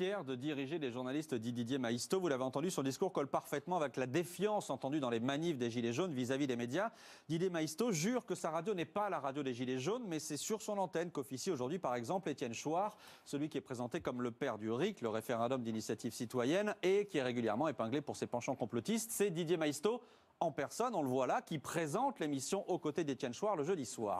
de diriger les journalistes, dit Didier Maisto. Vous l'avez entendu, son discours colle parfaitement avec la défiance entendue dans les manifs des Gilets jaunes vis-à-vis des médias. Didier Maisto jure que sa radio n'est pas la radio des Gilets jaunes, mais c'est sur son antenne qu'officie aujourd'hui, par exemple, Étienne Chouard, celui qui est présenté comme le père du RIC, le référendum d'initiative citoyenne, et qui est régulièrement épinglé pour ses penchants complotistes. C'est Didier Maisto en personne, on le voit là, qui présente l'émission aux côtés d'Étienne Chouard le jeudi soir.